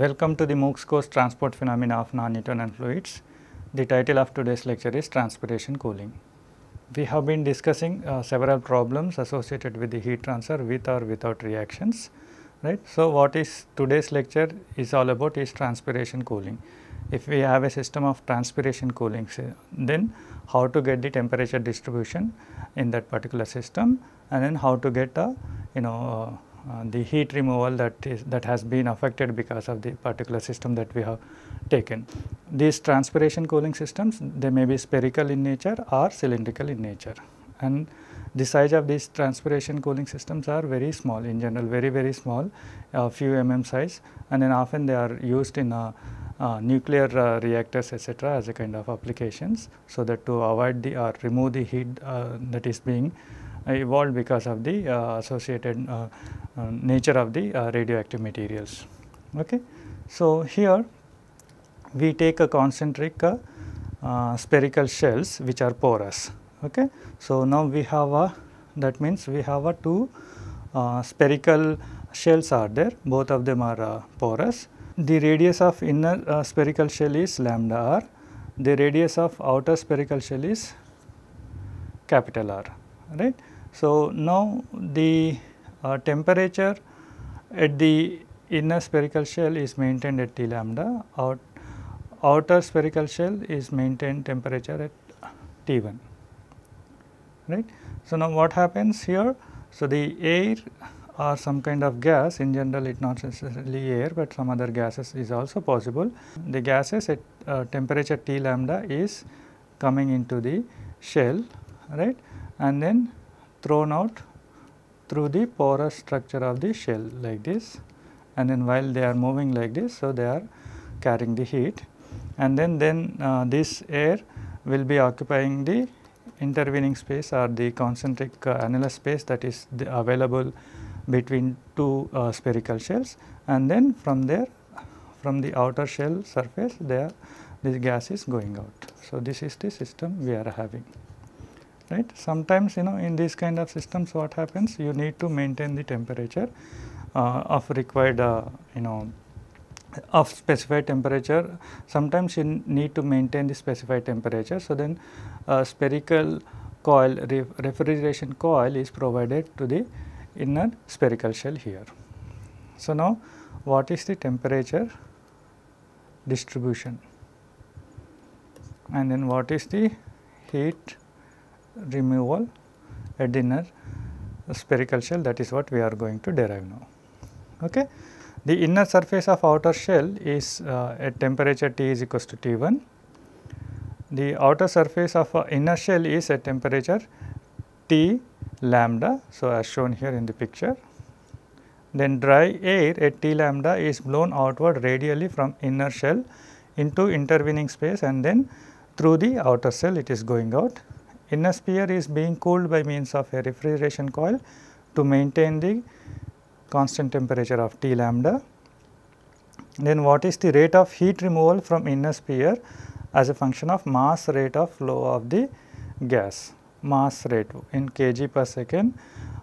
Welcome to the MOOCs course Transport Phenomena of Non-Newtonian Fluids. The title of today's lecture is Transpiration Cooling. We have been discussing uh, several problems associated with the heat transfer with or without reactions, right. So, what is today's lecture is all about is transpiration cooling. If we have a system of transpiration cooling, then how to get the temperature distribution in that particular system and then how to get a, you know, uh, uh, the heat removal that is that has been affected because of the particular system that we have taken. These transpiration cooling systems they may be spherical in nature or cylindrical in nature and the size of these transpiration cooling systems are very small in general very very small uh, few mm size and then often they are used in uh, uh nuclear uh, reactors etc as a kind of applications so that to avoid the or remove the heat that is being uh, evolved because of the uh, associated uh, nature of the radioactive materials. Okay. So, here we take a concentric spherical shells which are porous. Okay. So, now we have a that means we have a two spherical shells are there both of them are porous. The radius of inner spherical shell is lambda r the radius of outer spherical shell is capital R, right. So, now the uh, temperature at the inner spherical shell is maintained at T lambda out, outer spherical shell is maintained temperature at T1 right. So, now what happens here? So, the air or some kind of gas in general it not necessarily air but some other gases is also possible. The gases at uh, temperature T lambda is coming into the shell right and then thrown out through the porous structure of the shell like this and then while they are moving like this so they are carrying the heat and then then uh, this air will be occupying the intervening space or the concentric uh, annulus space that is available between two uh, spherical shells and then from there from the outer shell surface there this gas is going out. So, this is the system we are having right. Sometimes you know in these kind of systems what happens you need to maintain the temperature uh, of required uh, you know of specified temperature sometimes you need to maintain the specified temperature. So, then uh, spherical coil refrigeration coil is provided to the inner spherical shell here. So, now what is the temperature distribution and then what is the heat removal at the inner spherical shell that is what we are going to derive now. Okay. The inner surface of outer shell is uh, at temperature T is equals to T1. The outer surface of inner shell is at temperature T lambda, so as shown here in the picture. Then dry air at T lambda is blown outward radially from inner shell into intervening space and then through the outer shell it is going out inner sphere is being cooled by means of a refrigeration coil to maintain the constant temperature of T lambda. Then what is the rate of heat removal from inner sphere as a function of mass rate of flow of the gas, mass rate in kg per second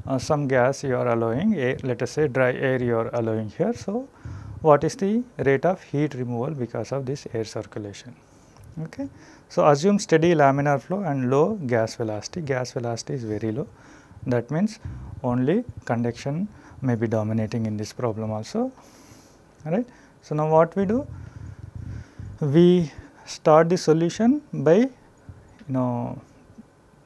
uh, some gas you are allowing let us say dry air you are allowing here. So, what is the rate of heat removal because of this air circulation. Okay. So, assume steady laminar flow and low gas velocity, gas velocity is very low that means only conduction may be dominating in this problem also right. So, now what we do? We start the solution by you know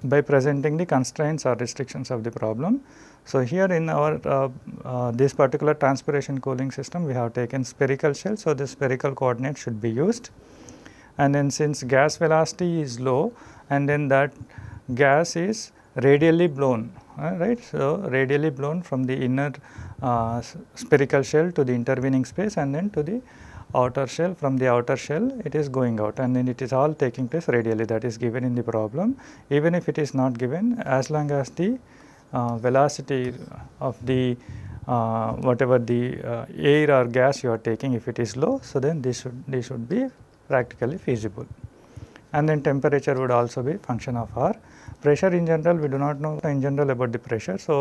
by presenting the constraints or restrictions of the problem. So, here in our uh, uh, this particular transpiration cooling system we have taken spherical shell. So, this spherical coordinate should be used and then since gas velocity is low and then that gas is radially blown uh, right. So, radially blown from the inner uh, spherical shell to the intervening space and then to the outer shell from the outer shell it is going out and then it is all taking place radially that is given in the problem even if it is not given as long as the uh, velocity of the uh, whatever the uh, air or gas you are taking if it is low so then this should this should be practically feasible. And then temperature would also be function of R. Pressure in general we do not know in general about the pressure. So,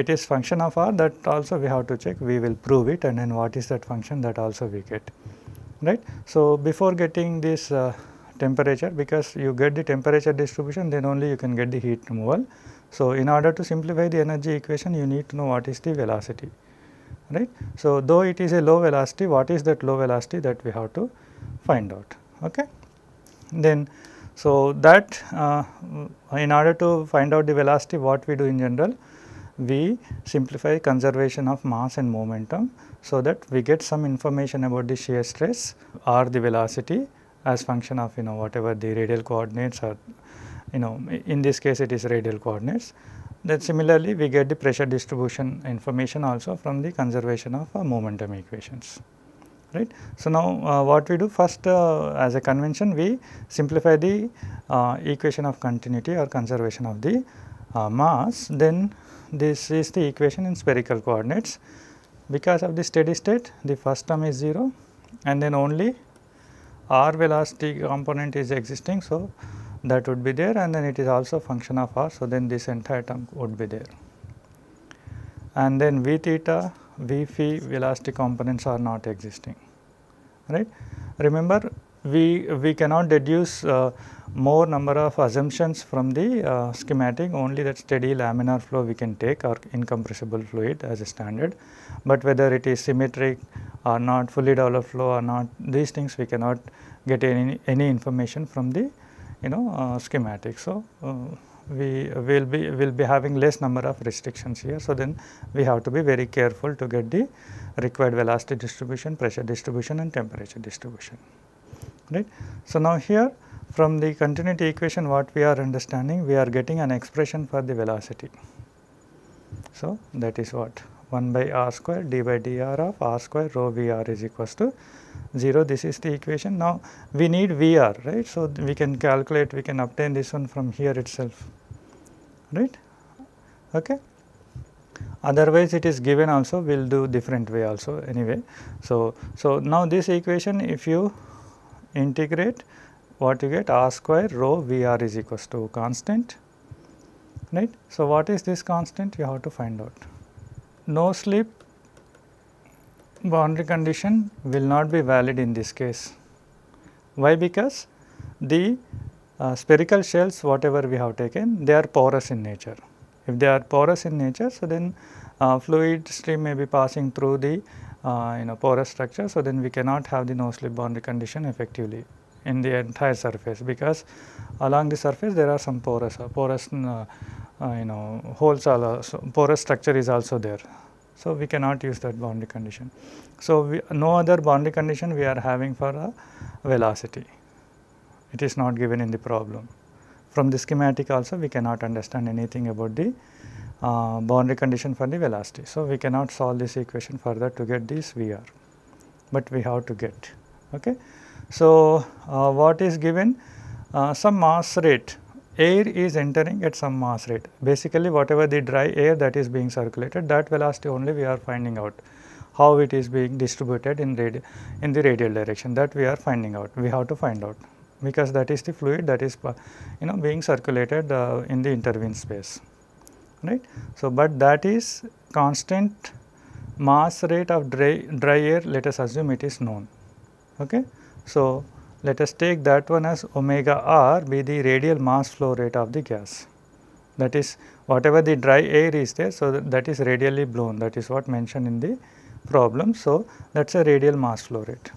it is function of R that also we have to check we will prove it and then what is that function that also we get right. So, before getting this uh, temperature because you get the temperature distribution then only you can get the heat removal. So, in order to simplify the energy equation you need to know what is the velocity right. So, though it is a low velocity what is that low velocity that we have to find out okay then so that uh, in order to find out the velocity what we do in general we simplify conservation of mass and momentum so that we get some information about the shear stress or the velocity as function of you know whatever the radial coordinates are. you know in this case it is radial coordinates then similarly we get the pressure distribution information also from the conservation of uh, momentum equations right. So, now uh, what we do first uh, as a convention we simplify the uh, equation of continuity or conservation of the mass then this is the equation in spherical coordinates because of the steady state the first term is 0 and then only r velocity component is existing. So, that would be there and then it is also function of r. So, then this entire term would be there and then v theta V phi velocity components are not existing, right. Remember we, we cannot deduce uh, more number of assumptions from the uh, schematic only that steady laminar flow we can take or incompressible fluid as a standard. But whether it is symmetric or not fully developed flow or not these things we cannot get any, any information from the you know uh, schematic. So, uh, we will be will be having less number of restrictions here. So, then we have to be very careful to get the required velocity distribution, pressure distribution and temperature distribution. Right. So, now here from the continuity equation what we are understanding we are getting an expression for the velocity. So, that is what 1 by r square d by dr of r square rho vr is equals to 0 this is the equation. Now, we need vr right. So, we can calculate we can obtain this one from here itself right okay otherwise it is given also we will do different way also anyway. So, so now this equation if you integrate what you get r square rho Vr is equals to constant right. So, what is this constant you have to find out. No slip boundary condition will not be valid in this case. Why because the uh, spherical shells whatever we have taken they are porous in nature. If they are porous in nature so then uh, fluid stream may be passing through the uh, you know porous structure so then we cannot have the no slip boundary condition effectively in the entire surface because along the surface there are some porous uh, porous uh, you know holes are also, porous structure is also there. So, we cannot use that boundary condition. So, we, no other boundary condition we are having for velocity it is not given in the problem. From the schematic also we cannot understand anything about the uh, boundary condition for the velocity. So, we cannot solve this equation further to get this Vr, but we have to get. Okay. So, uh, what is given? Uh, some mass rate, air is entering at some mass rate. Basically, whatever the dry air that is being circulated, that velocity only we are finding out how it is being distributed in, in the radial direction that we are finding out, we have to find out because that is the fluid that is uh, you know being circulated uh, in the intervene space right. So, but that is constant mass rate of dry, dry air let us assume it is known. Okay. So, let us take that one as omega r be the radial mass flow rate of the gas that is whatever the dry air is there. So, that, that is radially blown that is what mentioned in the problem. So, that is a radial mass flow rate.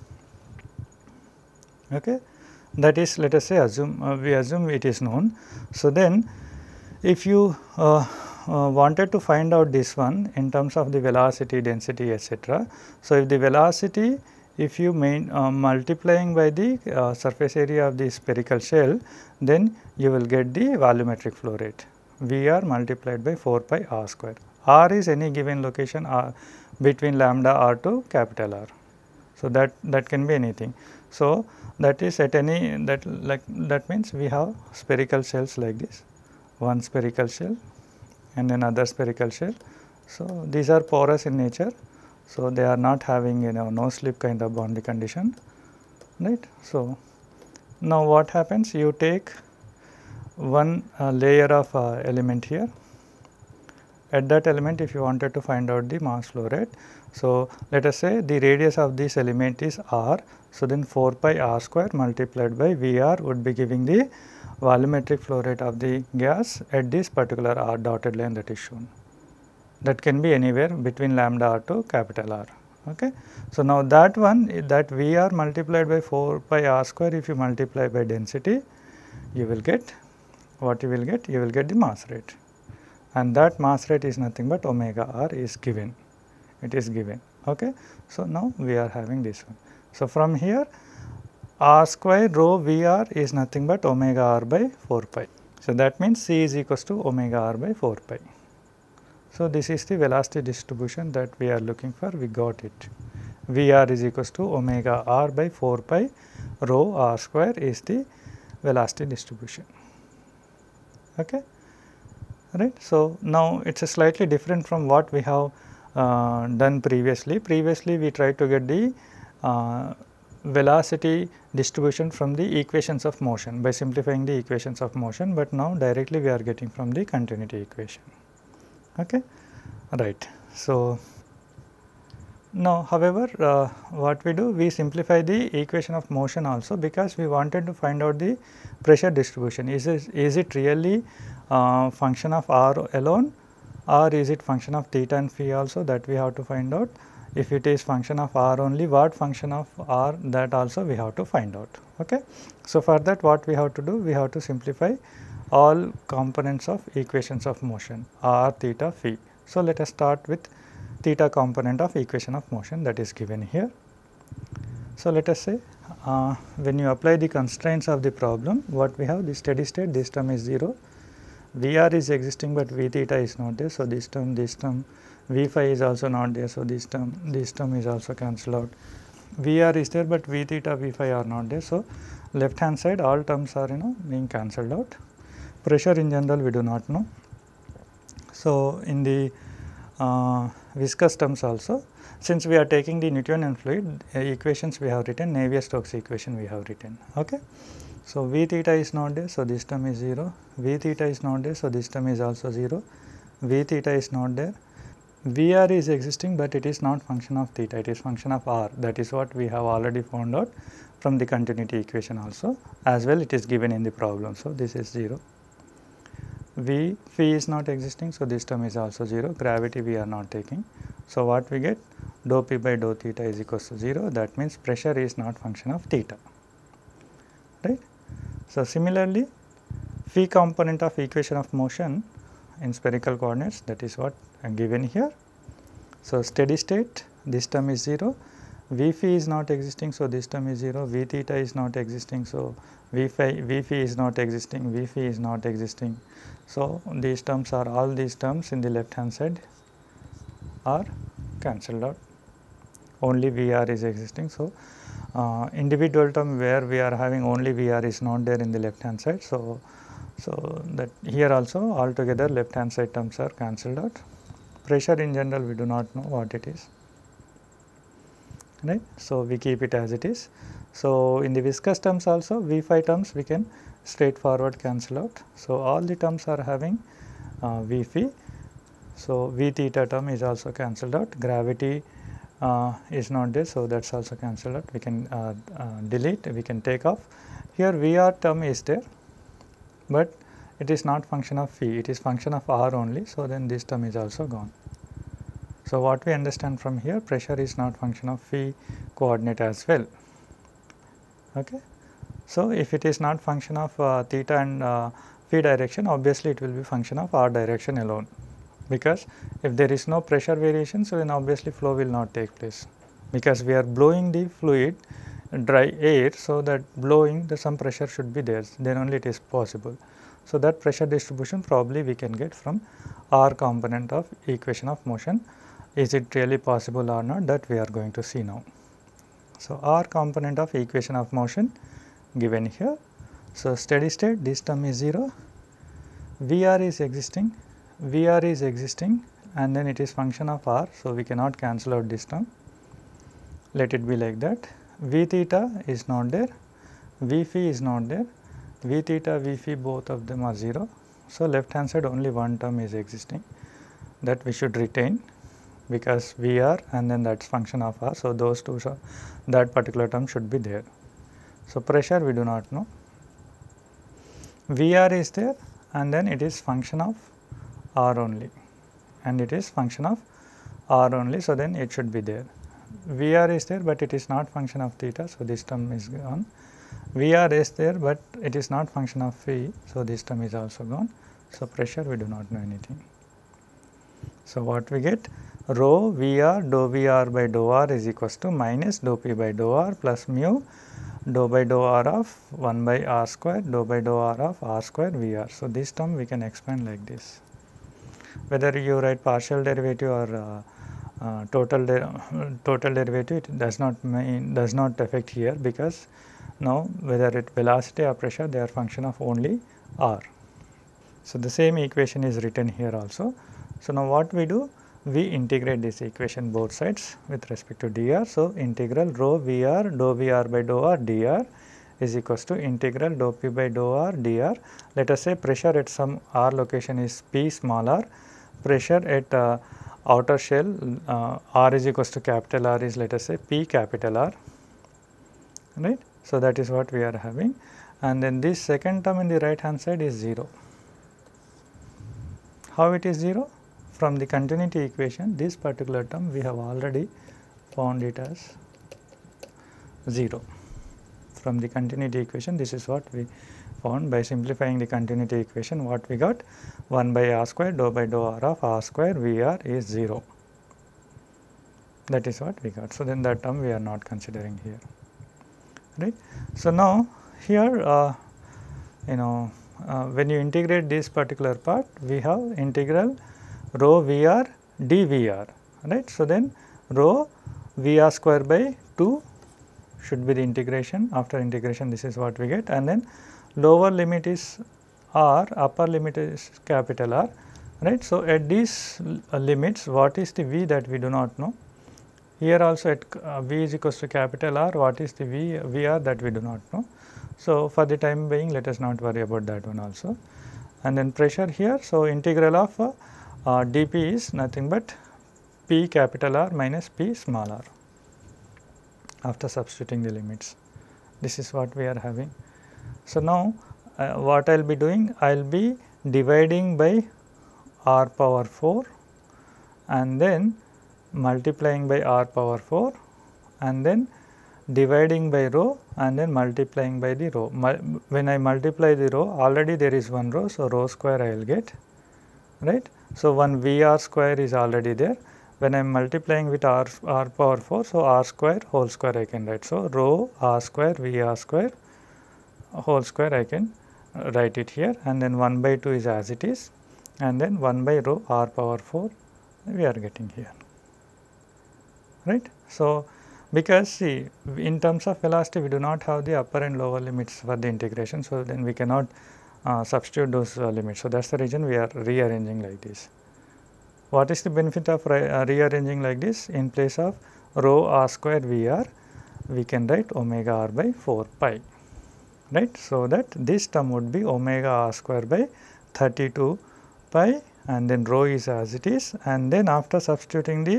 Okay that is let us say assume uh, we assume it is known. So, then if you uh, uh, wanted to find out this one in terms of the velocity, density etc. So, if the velocity if you main uh, multiplying by the uh, surface area of the spherical shell then you will get the volumetric flow rate Vr multiplied by 4 pi r square. r is any given location r uh, between lambda r to capital R. So, that that can be anything. So, that is at any that like that means we have spherical shells like this one spherical shell and another spherical shell. So, these are porous in nature. So, they are not having you know no slip kind of boundary condition right. So, now what happens you take one uh, layer of uh, element here at that element if you wanted to find out the mass flow rate so, let us say the radius of this element is r. So, then 4 pi r square multiplied by Vr would be giving the volumetric flow rate of the gas at this particular r dotted line that is shown. That can be anywhere between lambda r to capital R. Okay. So, now that one that Vr multiplied by 4 pi r square if you multiply by density you will get what you will get you will get the mass rate and that mass rate is nothing but omega r is given it is given. Okay. So, now we are having this one. So, from here r square rho Vr is nothing but omega r by 4 pi. So, that means C is equals to omega r by 4 pi. So, this is the velocity distribution that we are looking for, we got it. Vr is equals to omega r by 4 pi rho r square is the velocity distribution. Okay. Right. So, now it is slightly different from what we have uh, done previously. Previously we tried to get the uh, velocity distribution from the equations of motion by simplifying the equations of motion, but now directly we are getting from the continuity equation. Okay, right. So, now however, uh, what we do we simplify the equation of motion also because we wanted to find out the pressure distribution is, it really uh, function of R alone or is it function of theta and phi also that we have to find out. If it is function of r only what function of r that also we have to find out. Okay. So, for that what we have to do we have to simplify all components of equations of motion r theta phi. So, let us start with theta component of equation of motion that is given here. So, let us say uh, when you apply the constraints of the problem what we have the steady state this term is 0 Vr is existing but V theta is not there. So, this term, this term, V phi is also not there. So, this term, this term is also cancelled out. Vr is there but V theta, V phi are not there. So, left hand side all terms are you know being cancelled out. Pressure in general we do not know. So, in the uh, viscous terms also since we are taking the Newtonian fluid uh, equations we have written Navier-Stokes equation we have written. Okay. So, V theta is not there, so this term is 0, V theta is not there, so this term is also 0, V theta is not there, VR is existing but it is not function of theta, it is function of R that is what we have already found out from the continuity equation also as well it is given in the problem. So, this is 0, V phi is not existing so this term is also 0, gravity we are not taking. So, what we get dou p by dou theta is equal to 0 that means pressure is not function of theta right so, similarly phi component of equation of motion in spherical coordinates that is what I am given here. So, steady state this term is 0, v phi is not existing so this term is 0, v theta is not existing so v phi, v phi is not existing, v phi is not existing. So, these terms are all these terms in the left hand side are cancelled out only VR is existing. So, uh, individual term where we are having only VR is not there in the left hand side. So, so that here also altogether left hand side terms are cancelled out. Pressure in general we do not know what it is, right. So, we keep it as it is. So, in the viscous terms also v phi terms we can straightforward cancel out. So, all the terms are having uh, V phi. So, V theta term is also cancelled out. Gravity uh, is not there. So, that is also cancelled out we can uh, uh, delete we can take off here VR term is there, but it is not function of phi it is function of R only. So, then this term is also gone. So, what we understand from here pressure is not function of phi coordinate as well. Okay. So, if it is not function of uh, theta and uh, phi direction obviously it will be function of r direction alone because if there is no pressure variation, so then obviously flow will not take place because we are blowing the fluid dry air, so that blowing the some pressure should be there, then only it is possible. So, that pressure distribution probably we can get from R component of equation of motion. Is it really possible or not that we are going to see now. So, R component of equation of motion given here. So, steady state this term is 0, Vr is existing Vr is existing and then it is function of r. So, we cannot cancel out this term let it be like that V theta is not there V phi is not there V theta V phi both of them are 0. So, left hand side only one term is existing that we should retain because Vr and then that is function of r. So, those two so that particular term should be there. So, pressure we do not know. Vr is there and then it is function of r only and it is function of r only. So, then it should be there. Vr is there, but it is not function of theta. So, this term is gone. Vr is there, but it is not function of phi. So, this term is also gone. So, pressure we do not know anything. So, what we get? Rho Vr dou Vr by dou R is equals to minus dou P by dou R plus mu dou by dou R of 1 by R square dou by dou R of R square Vr. So, this term we can expand like this whether you write partial derivative or uh, uh total de total derivative it does not mean, does not affect here because now whether it velocity or pressure they are function of only r. So, the same equation is written here also. So, now what we do we integrate this equation both sides with respect to dr. So, integral rho vr dou vr by dou r dr is equals to integral dou P by dou R dr. Let us say pressure at some R location is P small r, pressure at uh, outer shell uh, R is equals to capital R is let us say P capital R, right. So, that is what we are having and then this second term in the right hand side is 0. How it is 0? From the continuity equation this particular term we have already found it as 0 from the continuity equation this is what we found by simplifying the continuity equation what we got 1 by r square dou by dou r of r square Vr is 0 that is what we got. So, then that term we are not considering here right. So, now here uh, you know uh, when you integrate this particular part we have integral rho Vr dVr right. So, then rho Vr square by 2 should be the integration after integration this is what we get and then lower limit is R upper limit is capital R right. So, at these uh, limits what is the V that we do not know here also at uh, V is equals to capital R what is the V uh, VR that we do not know. So, for the time being let us not worry about that one also and then pressure here. So, integral of uh, uh dP is nothing but P capital R minus P small r after substituting the limits. This is what we are having. So, now uh, what I will be doing? I will be dividing by r power 4 and then multiplying by r power 4 and then dividing by rho, and then multiplying by the rho. When I multiply the rho, already there is one rho, so rho square I will get right. So, one V r square is already there when I am multiplying with r, r power 4, so r square whole square I can write. So, rho r square v r square whole square I can write it here and then 1 by 2 is as it is and then 1 by rho r power 4 we are getting here, right. So, because see in terms of velocity we do not have the upper and lower limits for the integration. So, then we cannot uh, substitute those uh, limits. So, that is the reason we are rearranging like this. What is the benefit of re uh, rearranging like this? In place of rho r square Vr, we can write omega r by 4 pi, right. So, that this term would be omega r square by 32 pi and then rho is as it is and then after substituting the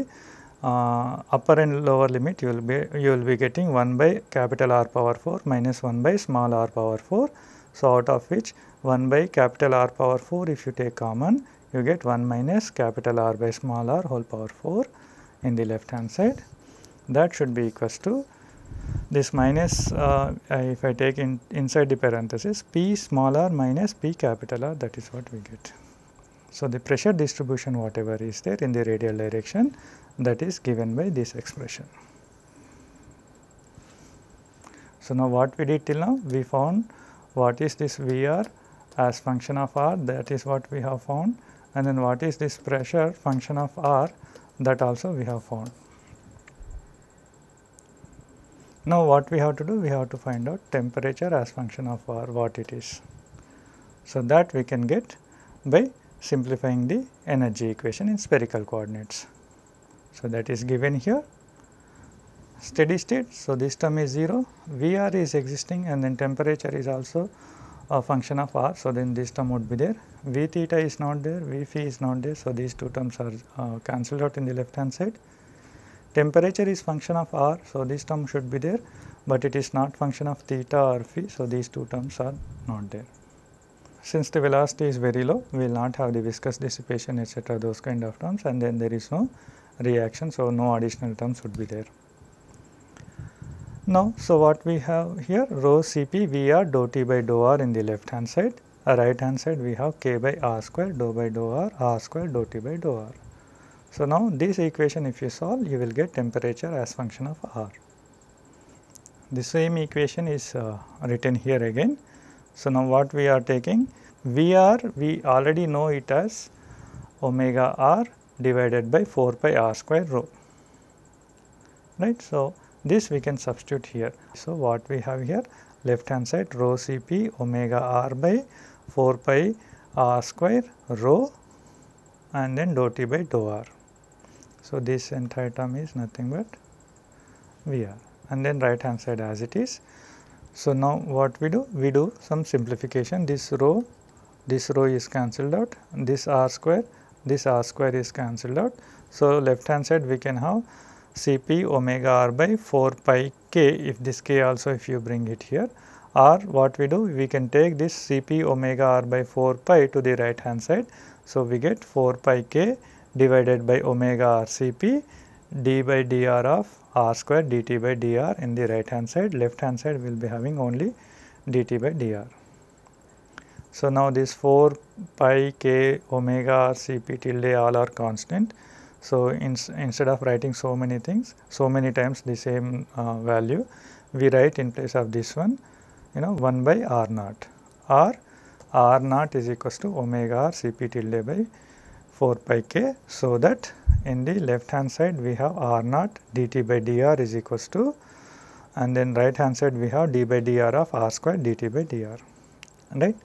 uh, upper and lower limit you will be you will be getting 1 by capital R power 4 minus 1 by small r power 4. So, out of which 1 by capital R power 4 if you take common you get 1 minus capital R by small r whole power 4 in the left hand side that should be equals to this minus uh, if I take in inside the parenthesis P small r minus P capital R that is what we get. So, the pressure distribution whatever is there in the radial direction that is given by this expression. So, now what we did till now we found what is this Vr as function of r that is what we have found and then what is this pressure function of R that also we have found. Now what we have to do? We have to find out temperature as function of R what it is. So that we can get by simplifying the energy equation in spherical coordinates. So that is given here steady state. So this term is 0, Vr is existing and then temperature is also a function of r. So, then this term would be there, v theta is not there, v phi is not there. So, these two terms are uh, cancelled out in the left hand side. Temperature is function of r. So, this term should be there, but it is not function of theta or phi. So, these two terms are not there. Since the velocity is very low, we will not have the viscous dissipation etc. those kind of terms and then there is no reaction. So, no additional terms would be there. Now, so what we have here rho Cp Vr dou T by dou R in the left hand side, right hand side we have K by R square dou by dou R, R square dou T by dou R. So now this equation if you solve you will get temperature as function of R. The same equation is uh, written here again. So now what we are taking Vr we already know it as omega R divided by 4 pi R square rho right. So this we can substitute here. So, what we have here left hand side rho Cp omega r by 4 pi r square rho and then dou t by dou r. So, this entire term is nothing but Vr and then right hand side as it is. So, now what we do? We do some simplification this rho, this rho is cancelled out, this r square, this r square is cancelled out. So, left hand side we can have Cp omega r by 4 pi k if this k also if you bring it here or what we do we can take this Cp omega r by 4 pi to the right hand side. So, we get 4 pi k divided by omega r Cp d by dr of r square dt by dr in the right hand side left hand side will be having only dt by dr. So, now this 4 pi k omega r Cp tilde all are constant. So, in, instead of writing so many things, so many times the same uh, value, we write in place of this one, you know, 1 by r naught or r naught is equals to omega r Cp tilde by 4 pi k. So, that in the left hand side we have r naught dt by dr is equals to and then right hand side we have d by dr of r square dt by dr, right.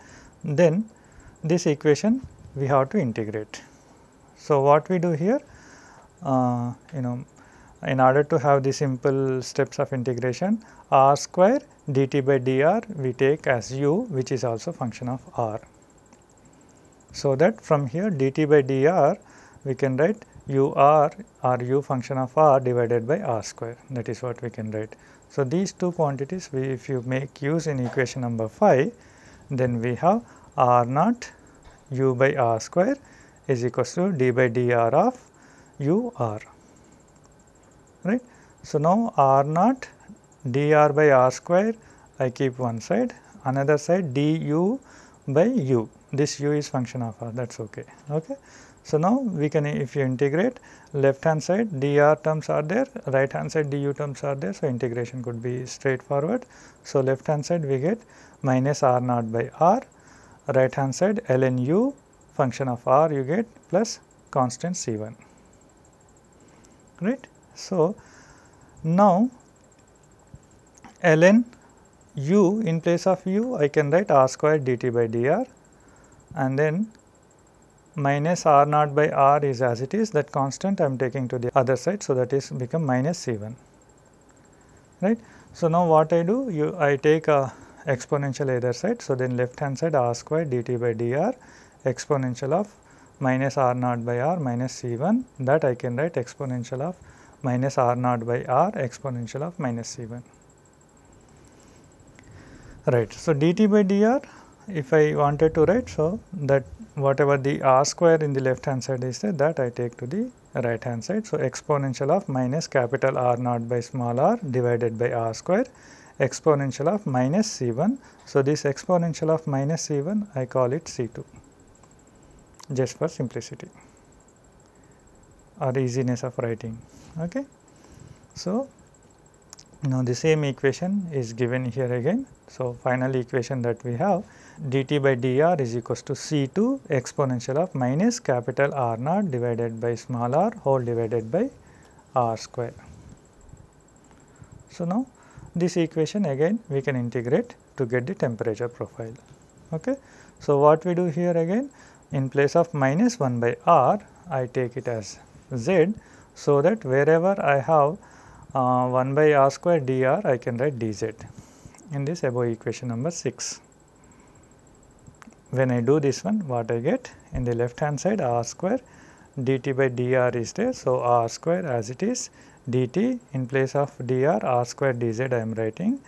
Then this equation we have to integrate. So, what we do here? Uh, you know in order to have the simple steps of integration r square dt by dr we take as u which is also function of r. So, that from here dt by dr we can write u r or u function of r divided by r square that is what we can write. So, these two quantities we if you make use in equation number 5 then we have r naught u by r square is equals to d by dr of u r right. So, now r naught dr by r square I keep one side another side du by u this u is function of r that is okay. okay. So, now we can if you integrate left hand side dr terms are there right hand side du terms are there. So, integration could be straightforward. So, left hand side we get minus r naught by r right hand side ln u function of r you get plus constant c1 right. So, now ln u in place of u I can write r square dt by dr and then minus r naught by r is as it is that constant I am taking to the other side. So, that is become minus C1 right. So, now what I do you I take a exponential either side. So, then left hand side r square dt by dr exponential of minus r naught by r minus c1 that I can write exponential of minus r naught by r exponential of minus c1. Right. So, dt by dr if I wanted to write so that whatever the r square in the left hand side is there that I take to the right hand side. So, exponential of minus capital R naught by small r divided by r square exponential of minus c1. So, this exponential of minus c1 I call it c2 just for simplicity or easiness of writing. Okay. So, now the same equation is given here again. So, final equation that we have dt by dr is equals to C2 exponential of minus capital R naught divided by small r whole divided by r square. So, now this equation again we can integrate to get the temperature profile. Okay. So, what we do here again in place of minus 1 by r I take it as z so that wherever I have uh, 1 by r square dr I can write dz in this above equation number 6. When I do this one what I get in the left hand side r square dt by dr is there so r square as it is dt in place of dr r square dz I am writing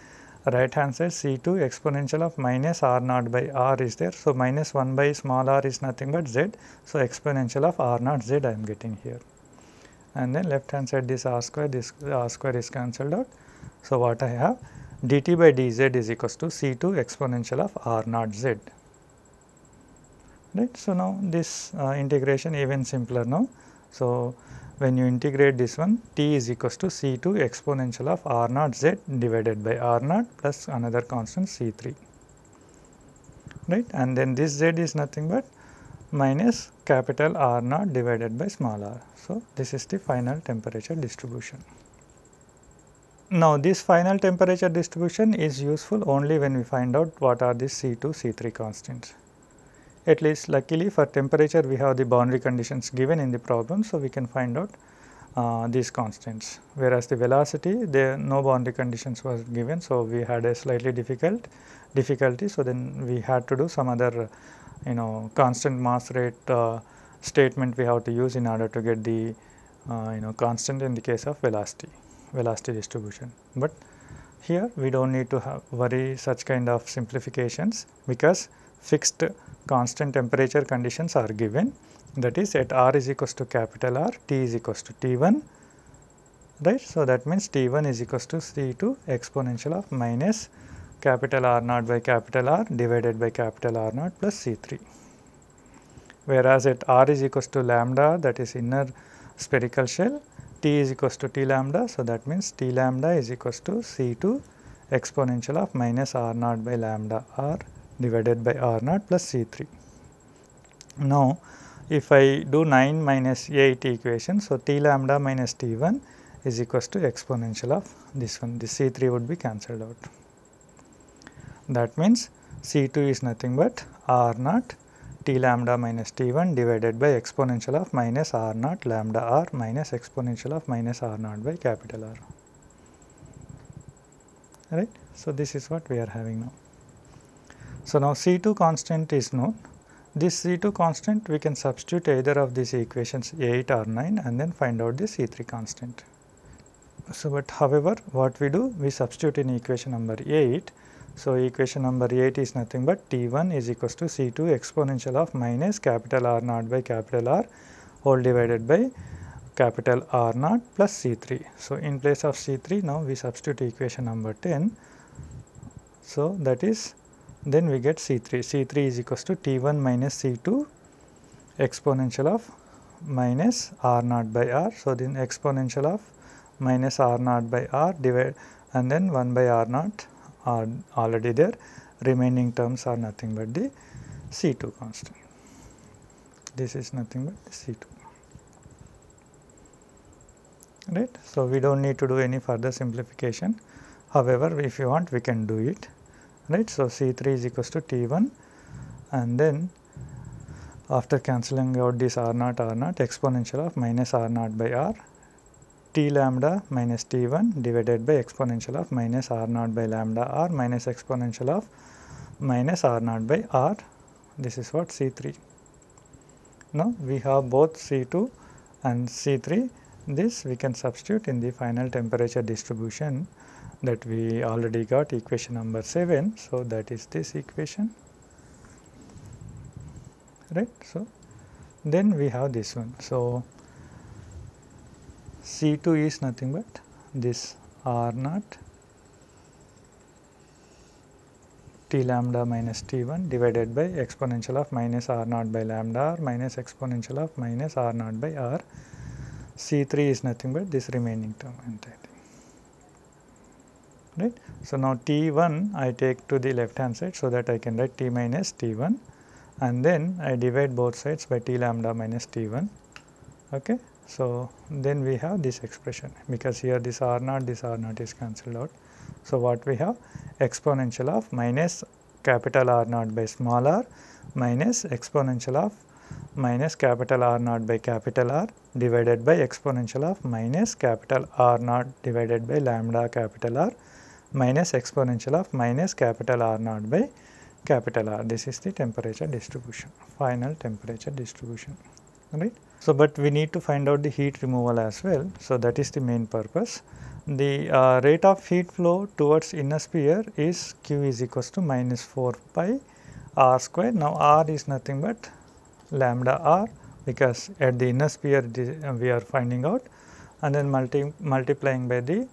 right hand side C2 exponential of minus R naught by R is there. So, minus 1 by small r is nothing but Z. So, exponential of R naught Z I am getting here. And then left hand side this R square, this R square is cancelled out. So, what I have dt by dz is equals to C2 exponential of R naught Z. Right. So, now this uh, integration even simpler now. So, when you integrate this one t is equals to c2 exponential of r naught z divided by r naught plus another constant c3 right and then this z is nothing but minus capital R naught divided by small r. So, this is the final temperature distribution. Now, this final temperature distribution is useful only when we find out what are the C2, C3 constants at least luckily for temperature we have the boundary conditions given in the problem. So, we can find out uh, these constants whereas the velocity there no boundary conditions was given. So, we had a slightly difficult difficulty. So, then we had to do some other you know constant mass rate uh, statement we have to use in order to get the uh, you know constant in the case of velocity velocity distribution. But here we do not need to worry such kind of simplifications because fixed constant temperature conditions are given that is at r is equals to capital R, t is equals to t1 right. So, that means t1 is equals to c2 exponential of minus capital R naught by capital R divided by capital R naught plus c3 whereas at r is equals to lambda that is inner spherical shell t is equals to t lambda. So, that means t lambda is equals to c2 exponential of minus r naught by lambda r divided by R naught plus C 3. Now, if I do 9 minus 8 equation, so T lambda minus T 1 is equals to exponential of this one, this C 3 would be cancelled out. That means C 2 is nothing but R naught T lambda minus T 1 divided by exponential of minus R naught lambda R minus exponential of minus R naught by capital R. Right. So, this is what we are having now. So, now C2 constant is known. This C2 constant we can substitute either of these equations 8 or 9 and then find out the C3 constant. So, but however what we do we substitute in equation number 8. So, equation number 8 is nothing but T1 is equals to C2 exponential of minus capital R naught by capital R whole divided by capital R naught plus C3. So, in place of C3 now we substitute equation number 10. So, that is then we get C3. C3 is equals to T1 minus C2 exponential of minus R 0 by R. So, then exponential of minus R 0 by R divided and then 1 by R 0 are already there. Remaining terms are nothing but the C2 constant. This is nothing but the C2. Right. So, we do not need to do any further simplification. However, if you want we can do it right. So, C3 is equals to T1 and then after cancelling out this r naught r naught exponential of minus r naught by r t lambda minus t1 divided by exponential of minus r naught by lambda r minus exponential of minus r naught by r this is what c3 now we have both c2 and c3 this we can substitute in the final temperature distribution that we already got equation number 7. So, that is this equation right. So, then we have this one. So, C2 is nothing but this R naught t lambda minus t1 divided by exponential of minus r naught by lambda r minus exponential of minus r naught by r. C3 is nothing but this remaining term and that right. So, now T1 I take to the left hand side so that I can write T minus T1 and then I divide both sides by T lambda minus T1 okay. So, then we have this expression because here this R naught this R naught is cancelled out. So, what we have exponential of minus capital R naught by small r minus exponential of minus capital R naught by capital R divided by exponential of minus capital R naught divided by lambda capital R minus exponential of minus capital R naught by capital R. This is the temperature distribution, final temperature distribution, right. So, but we need to find out the heat removal as well. So, that is the main purpose. The uh, rate of heat flow towards inner sphere is Q is equals to minus 4 pi R square. Now, R is nothing but lambda R because at the inner sphere uh, we are finding out and then multi multiplying by the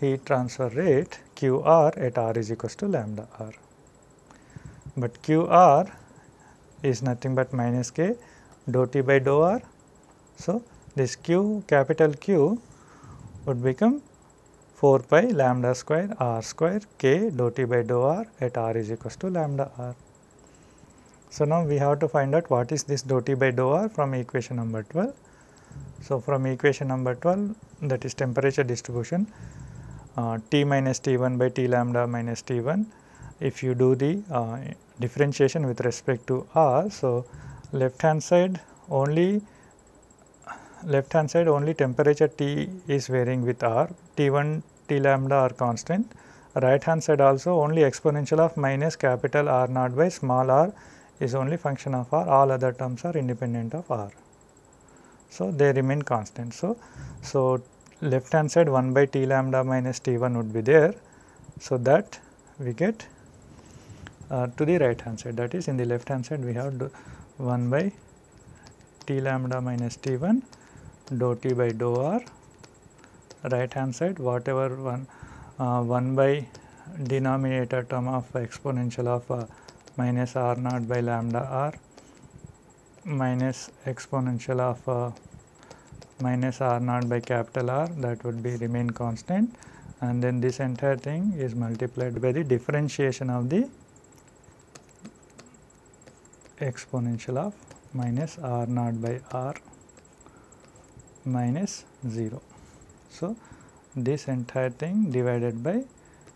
heat transfer rate QR at R is equals to lambda R. But QR is nothing but minus K dou T by dou R. So, this Q capital Q would become 4 pi lambda square R square K dou T by dou R at R is equals to lambda R. So, now we have to find out what is this dou T by dou R from equation number 12. So, from equation number 12 that is temperature distribution uh, t minus t1 by t lambda minus t1 if you do the uh, differentiation with respect to r. So, left hand side only left hand side only temperature T is varying with R, T1, T lambda are constant. Right hand side also only exponential of minus capital R naught by small r is only function of R, all other terms are independent of R. So, they remain constant. So, so left hand side 1 by t lambda minus t1 would be there. So, that we get uh, to the right hand side that is in the left hand side we have 1 by t lambda minus t1 dou t by dou r right hand side whatever one uh, 1 by denominator term of exponential of uh, minus r naught by lambda r minus exponential of uh, minus r naught by capital R that would be remain constant and then this entire thing is multiplied by the differentiation of the exponential of minus r naught by r minus 0. So, this entire thing divided by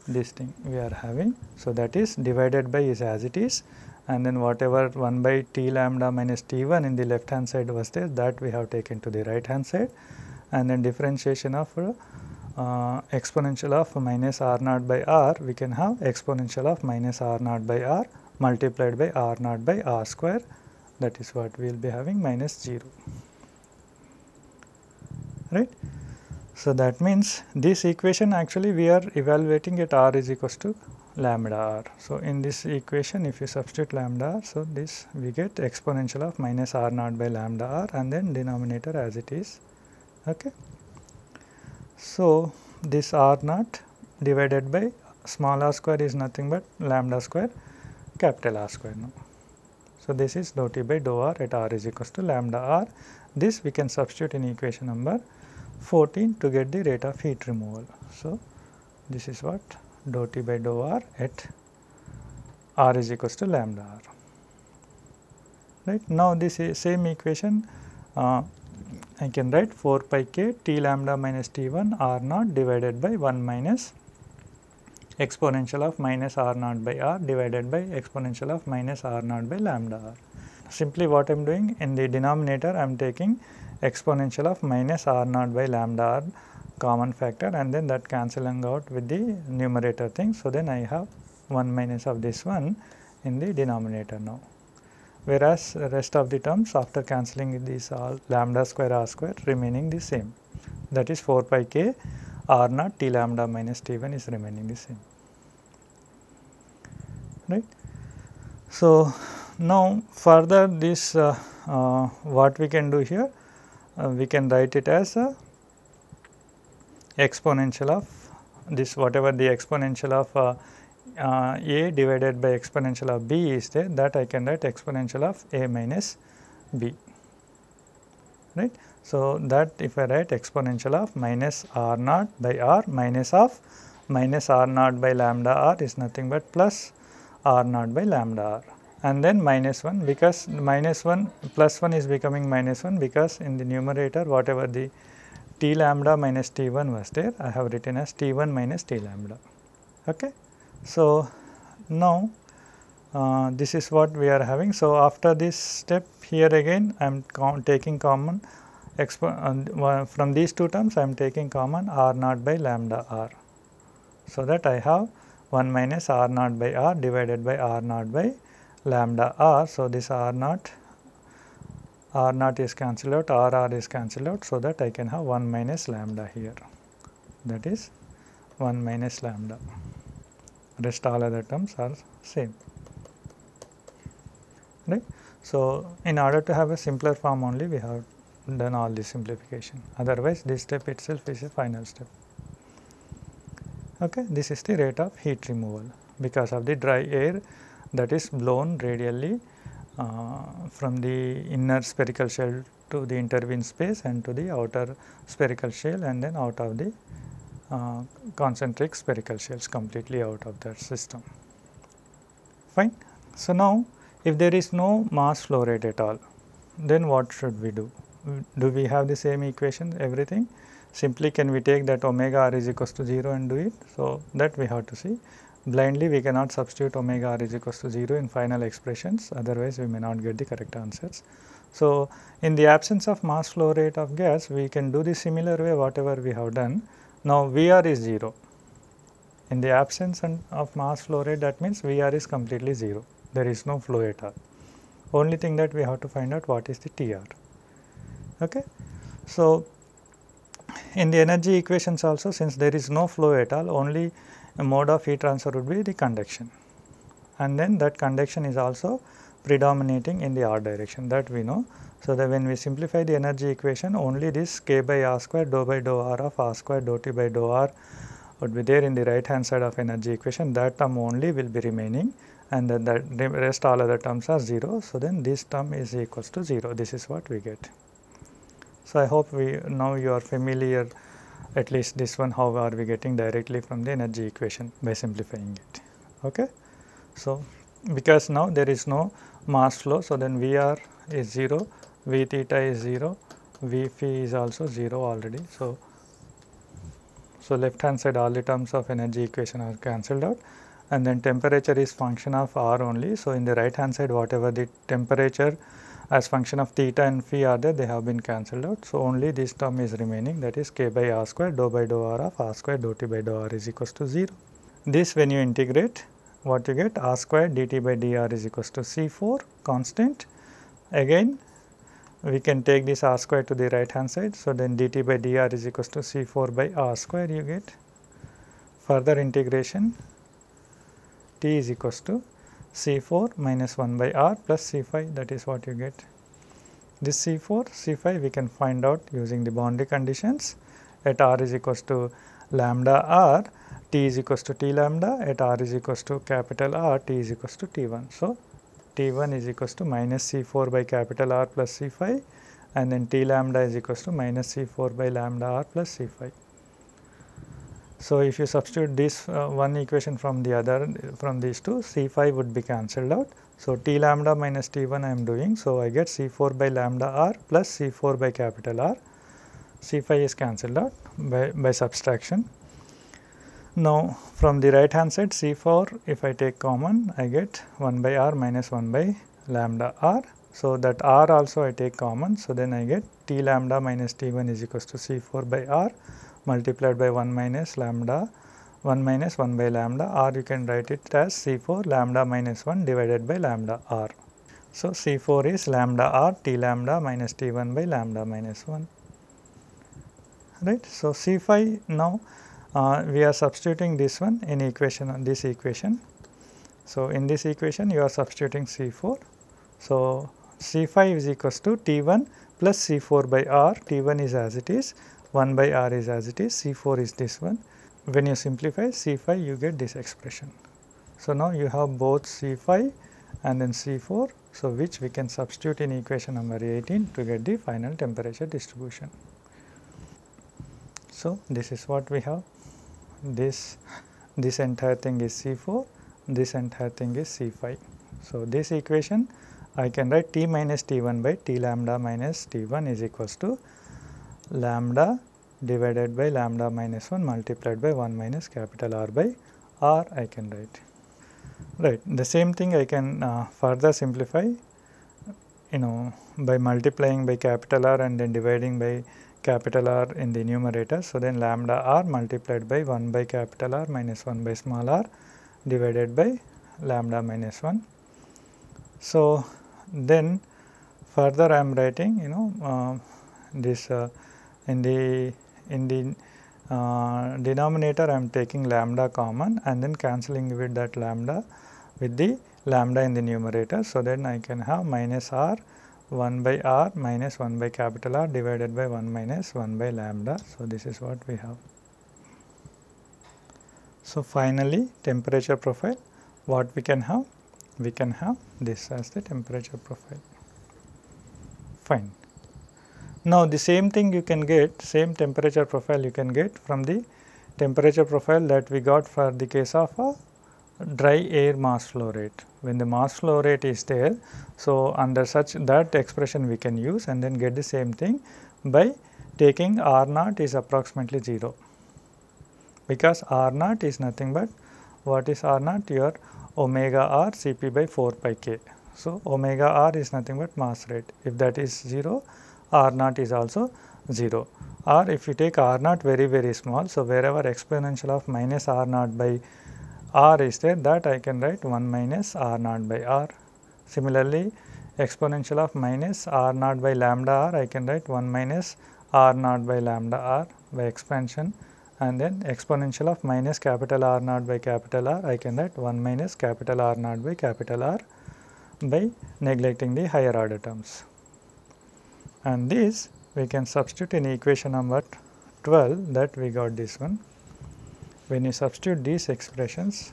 this thing we are having. So, that is divided by is as it is and then whatever 1 by t lambda minus t1 in the left hand side was there that we have taken to the right hand side and then differentiation of uh, exponential of minus r naught by r we can have exponential of minus r naught by r multiplied by r naught by r square that is what we will be having minus 0 right. So, that means this equation actually we are evaluating at r is equals to lambda r. So, in this equation if you substitute lambda r, so this we get exponential of minus r naught by lambda r and then denominator as it is. Okay. So, this r naught divided by small r square is nothing but lambda square capital R square now. So, this is dou t by dou r at r is equals to lambda r. This we can substitute in equation number 14 to get the rate of heat removal. So, this is what dou T by dou R at R is equals to lambda R. Right. Now, this same equation uh, I can write 4 pi k T lambda minus T 1 R naught divided by 1 minus exponential of minus R naught by R divided by exponential of minus R naught by lambda R. Simply what I am doing in the denominator I am taking exponential of minus R naught by lambda R common factor and then that cancelling out with the numerator thing. So, then I have 1 minus of this one in the denominator now. Whereas, rest of the terms after cancelling these all lambda square r square remaining the same that is 4 pi k r naught t lambda minus t1 is remaining the same right. So, now further this uh, uh, what we can do here uh, we can write it as a exponential of this whatever the exponential of uh, uh, a divided by exponential of b is there that I can write exponential of a minus b right. So, that if I write exponential of minus r naught by r minus of minus r naught by lambda r is nothing but plus r naught by lambda r and then minus 1 because minus 1 plus 1 is becoming minus 1 because in the numerator whatever the t lambda minus t1 was there, I have written as t1 minus t lambda. Okay. So, now uh, this is what we are having. So, after this step here again I am com taking common uh, from these two terms I am taking common r naught by lambda r. So, that I have 1 minus r naught by r divided by r naught by lambda r. So, this r naught r naught is cancelled out, r r is cancelled out so that I can have 1 minus lambda here that is 1 minus lambda rest all other terms are same right. So, in order to have a simpler form only we have done all this simplification otherwise this step itself is a final step. Okay, this is the rate of heat removal because of the dry air that is blown radially uh, from the inner spherical shell to the intervening space and to the outer spherical shell and then out of the uh, concentric spherical shells completely out of that system. Fine. So, now if there is no mass flow rate at all, then what should we do? Do we have the same equation everything? Simply can we take that omega r is equals to 0 and do it? So, that we have to see blindly we cannot substitute omega r is equals to 0 in final expressions otherwise we may not get the correct answers. So, in the absence of mass flow rate of gas we can do the similar way whatever we have done. Now, Vr is 0 in the absence of mass flow rate that means Vr is completely 0 there is no flow at all. Only thing that we have to find out what is the Tr. Okay. So, in the energy equations also since there is no flow at all only a mode of heat transfer would be the conduction and then that conduction is also predominating in the r direction that we know. So, that when we simplify the energy equation only this k by r square dou by dou r of r square dou t by dou r would be there in the right hand side of energy equation that term only will be remaining and then that rest all other terms are 0. So, then this term is equals to 0 this is what we get. So, I hope we now you are familiar at least this one how are we getting directly from the energy equation by simplifying it okay so because now there is no mass flow so then vr is 0 v theta is 0 v phi is also 0 already so so left hand side all the terms of energy equation are cancelled out and then temperature is function of r only so in the right hand side whatever the temperature as function of theta and phi are there they have been cancelled out. So, only this term is remaining that is k by r square dou by dou r of r square dou t by dou r is equals to 0. This when you integrate what you get r square dt by dr is equals to c4 constant. Again we can take this r square to the right hand side. So, then dt by dr is equals to c4 by r square you get further integration t is equals to C4 minus 1 by R plus C5 that is what you get. This C4, C5 we can find out using the boundary conditions at R is equals to lambda R, T is equals to T lambda at R is equals to capital R, T is equals to T1. So, T1 is equals to minus C4 by capital R plus C5 and then T lambda is equals to minus C4 by lambda R plus C5. So, if you substitute this uh, one equation from the other from these two C5 would be cancelled out. So, T lambda minus T1 I am doing. So, I get C4 by lambda R plus C4 by capital R. C5 is cancelled out by, by subtraction. Now, from the right hand side C4 if I take common I get 1 by R minus 1 by lambda R. So, that R also I take common. So, then I get T lambda minus T1 is equals to C4 by R multiplied by 1 minus lambda 1 minus 1 by lambda or you can write it as C4 lambda minus 1 divided by lambda r. So, C4 is lambda r T lambda minus T1 by lambda minus 1 right. So, C5 now uh, we are substituting this one in equation this equation. So, in this equation you are substituting C4. So, C5 is equals to T1 plus C4 by R, T1 is as it is. 1 by r is as it is, C4 is this one. When you simplify C5 you get this expression. So, now you have both C5 and then C4, so which we can substitute in equation number 18 to get the final temperature distribution. So, this is what we have, this, this entire thing is C4, this entire thing is C5. So, this equation I can write T minus T1 by T lambda minus T1 is equals to lambda divided by lambda minus 1 multiplied by 1 minus capital R by R I can write. Right, the same thing I can uh, further simplify you know by multiplying by capital R and then dividing by capital R in the numerator. So, then lambda R multiplied by 1 by capital R minus 1 by small r divided by lambda minus 1. So, then further I am writing you know uh, this uh, in the in the uh, denominator I am taking lambda common and then cancelling with that lambda with the lambda in the numerator. So, then I can have minus r 1 by r minus 1 by capital R divided by 1 minus 1 by lambda. So, this is what we have. So, finally, temperature profile what we can have? We can have this as the temperature profile. Fine. Now, the same thing you can get, same temperature profile you can get from the temperature profile that we got for the case of a dry air mass flow rate. When the mass flow rate is there, so under such that expression we can use and then get the same thing by taking R naught is approximately 0 because R naught is nothing but what is R naught your omega R Cp by 4 pi k. So, omega R is nothing but mass rate if that is 0 r naught is also 0 or if you take r naught very very small. So, wherever exponential of minus r naught by r is there that I can write 1 minus r naught by r. Similarly, exponential of minus r naught by lambda r I can write 1 minus r naught by lambda r by expansion and then exponential of minus capital R naught by capital R I can write 1 minus capital R naught by capital R by neglecting the higher order terms and this we can substitute in equation number 12 that we got this one. When you substitute these expressions,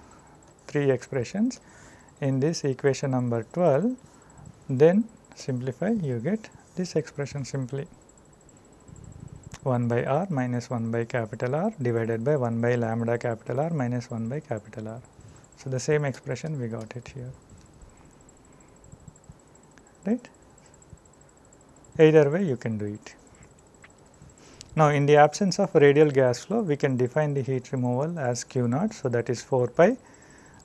three expressions in this equation number 12, then simplify you get this expression simply 1 by r minus 1 by capital R divided by 1 by lambda capital R minus 1 by capital R. So, the same expression we got it here, right either way you can do it. Now, in the absence of radial gas flow, we can define the heat removal as Q naught. So, that is 4 pi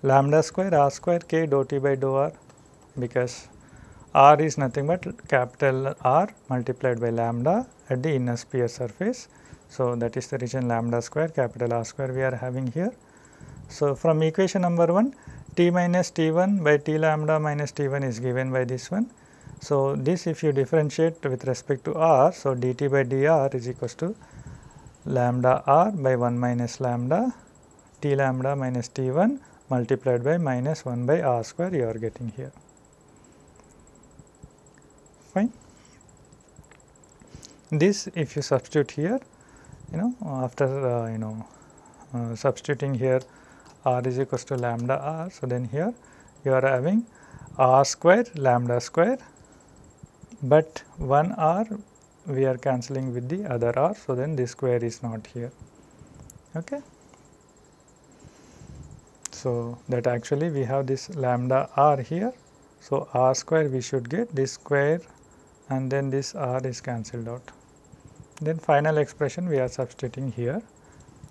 lambda square r square k dou T by dou r because r is nothing but capital R multiplied by lambda at the inner sphere surface. So, that is the region lambda square capital R square we are having here. So, from equation number 1 T minus T1 by T lambda minus T1 is given by this one so, this if you differentiate with respect to r, so dt by dr is equals to lambda r by 1 minus lambda t lambda minus t1 multiplied by minus 1 by r square you are getting here. Fine. This if you substitute here, you know after uh, you know uh, substituting here r is equals to lambda r, so then here you are having r square lambda square but one r we are cancelling with the other r so then this square is not here okay so that actually we have this lambda r here so r square we should get this square and then this r is cancelled out then final expression we are substituting here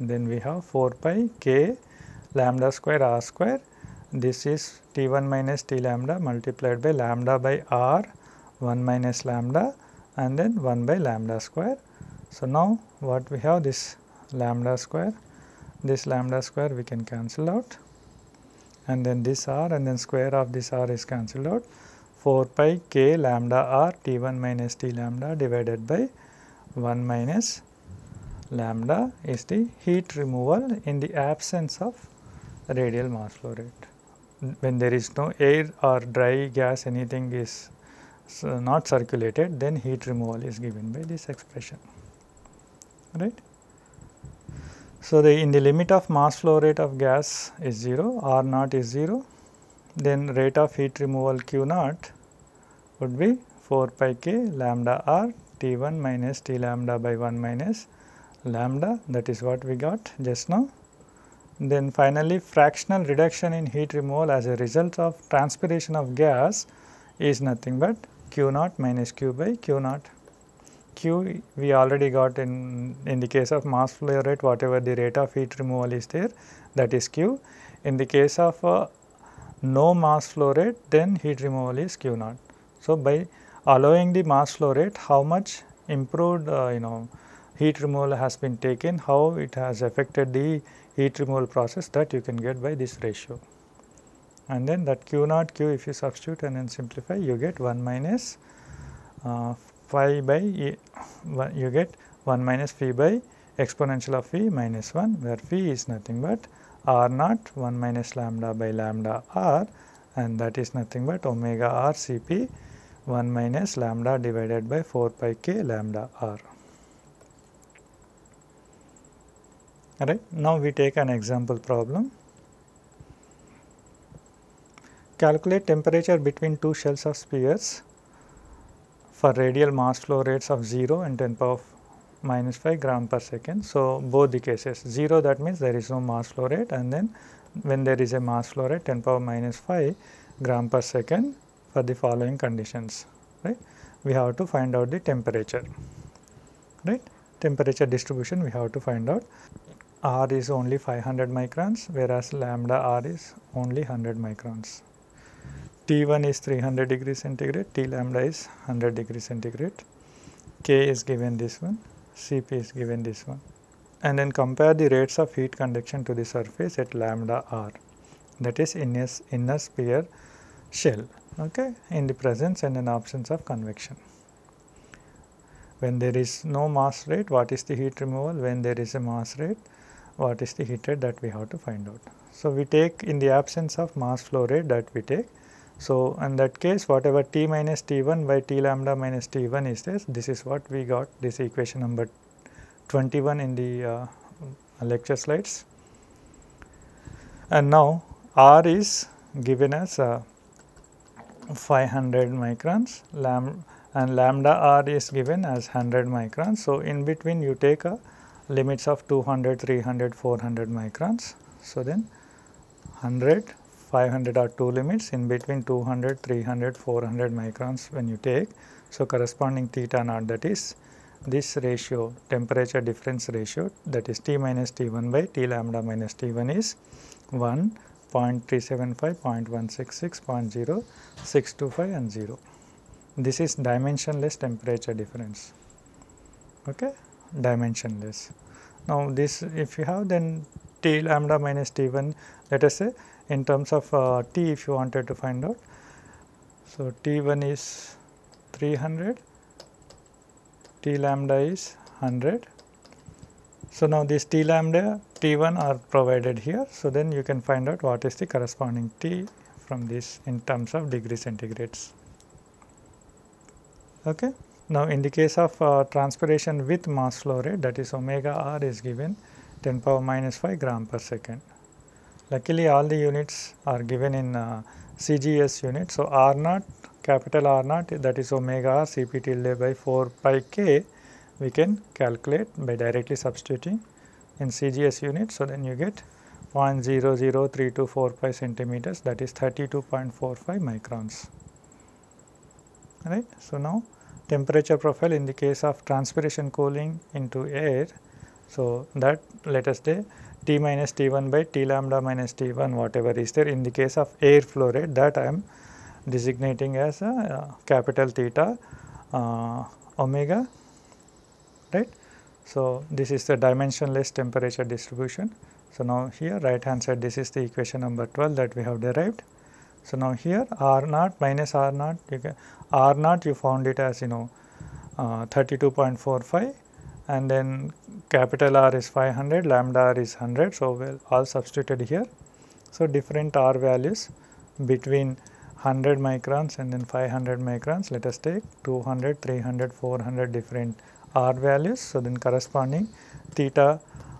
then we have 4 pi k lambda square r square this is t1 minus t lambda multiplied by lambda by r 1 minus lambda and then 1 by lambda square. So, now what we have this lambda square, this lambda square we can cancel out and then this r and then square of this r is cancelled out 4 pi k lambda r t1 minus t lambda divided by 1 minus lambda is the heat removal in the absence of radial mass flow rate. When there is no air or dry gas anything is so not circulated then heat removal is given by this expression right. So, the in the limit of mass flow rate of gas is 0 R naught is 0 then rate of heat removal Q naught would be 4 pi k lambda R T1 minus T lambda by 1 minus lambda that is what we got just now. Then finally, fractional reduction in heat removal as a result of transpiration of gas is nothing but q naught minus q by q naught. q we already got in, in the case of mass flow rate whatever the rate of heat removal is there that is q. In the case of uh, no mass flow rate then heat removal is q naught. So, by allowing the mass flow rate how much improved uh, you know heat removal has been taken, how it has affected the heat removal process that you can get by this ratio and then that q naught q if you substitute and then simplify you get 1 minus uh, phi by e, you get 1 minus phi by exponential of phi minus 1 where phi is nothing but r naught 1 minus lambda by lambda r and that is nothing but omega r Cp 1 minus lambda divided by 4 pi k lambda r. Right? now we take an example problem. Calculate temperature between two shells of spheres for radial mass flow rates of 0 and 10 power minus 5 gram per second. So, both the cases 0 that means there is no mass flow rate and then when there is a mass flow rate 10 power minus 5 gram per second for the following conditions right we have to find out the temperature right temperature distribution we have to find out r is only 500 microns whereas lambda r is only 100 microns T1 is 300 degree centigrade, T lambda is 100 degree centigrade, K is given this one, Cp is given this one and then compare the rates of heat conduction to the surface at lambda r that is inner, inner sphere shell okay in the presence and in absence of convection. When there is no mass rate what is the heat removal when there is a mass rate what is the heat rate that we have to find out. So, we take in the absence of mass flow rate that we take so, in that case whatever t minus t1 by t lambda minus t1 is this, this is what we got this equation number 21 in the uh, lecture slides. And now r is given as uh, 500 microns lam and lambda r is given as 100 microns. So, in between you take a uh, limits of 200, 300, 400 microns. So, then 100 500 are two limits in between 200, 300, 400 microns when you take. So, corresponding theta naught that is this ratio temperature difference ratio that is T minus T1 by T lambda minus T1 is 1, 0.375, 0.166, 0 0.0625 and 0. This is dimensionless temperature difference, okay, dimensionless. Now, this if you have then T lambda minus T1 let us say in terms of uh, t if you wanted to find out. So, t1 is 300, t lambda is 100. So, now these t lambda t1 are provided here. So, then you can find out what is the corresponding t from this in terms of degree centigrades. Okay. Now, in the case of uh, transpiration with mass flow rate that is omega r is given 10 power minus 5 gram per second. Luckily all the units are given in uh, CGS units. So R naught capital R naught that is omega r Cp tilde by 4 pi k we can calculate by directly substituting in CGS units. So then you get 0.00324 centimeters that is 32.45 microns right. So now temperature profile in the case of transpiration cooling into air so that let us say t minus t1 by t lambda minus t1 whatever is there in the case of air flow rate that I am designating as a, uh, capital theta uh, omega right. So, this is the dimensionless temperature distribution. So, now here right hand side this is the equation number 12 that we have derived. So, now here R naught minus R naught you can, R naught you found it as you know uh, 32.45 and then capital R is 500, lambda R is 100. So, we'll all substituted here. So, different R values between 100 microns and then 500 microns. Let us take 200, 300, 400 different R values. So, then corresponding theta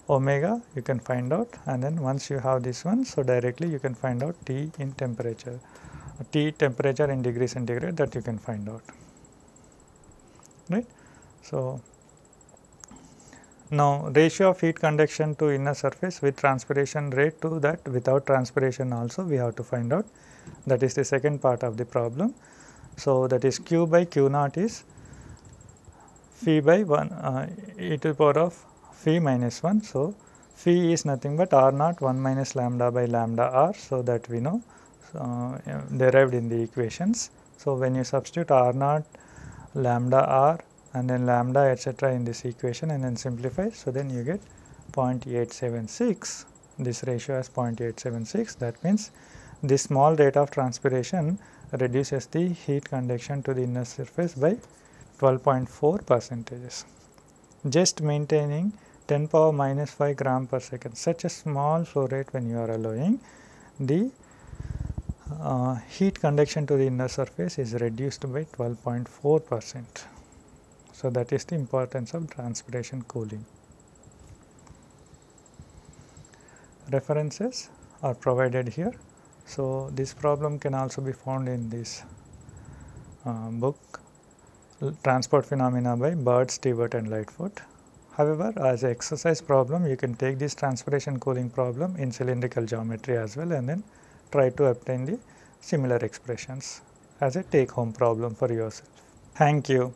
omega you can find out and then once you have this one, so directly you can find out T in temperature, T temperature in degree centigrade that you can find out, right. So, now, ratio of heat conduction to inner surface with transpiration rate to that without transpiration also we have to find out that is the second part of the problem. So, that is q by q naught is phi by 1 uh, e to the power of phi minus 1. So, phi is nothing but r naught 1 minus lambda by lambda r. So, that we know so, uh, derived in the equations. So, when you substitute r naught lambda r and then lambda etc in this equation and then simplify so then you get 0.876 this ratio is 0.876 that means this small rate of transpiration reduces the heat conduction to the inner surface by 12.4 percentages just maintaining 10 power minus 5 gram per second such a small flow rate when you are allowing the uh, heat conduction to the inner surface is reduced by 12.4 percent so, that is the importance of transpiration cooling. References are provided here. So, this problem can also be found in this uh, book Transport Phenomena by Bird, Stewart and Lightfoot. However, as an exercise problem, you can take this transpiration cooling problem in cylindrical geometry as well and then try to obtain the similar expressions as a take home problem for yourself. Thank you.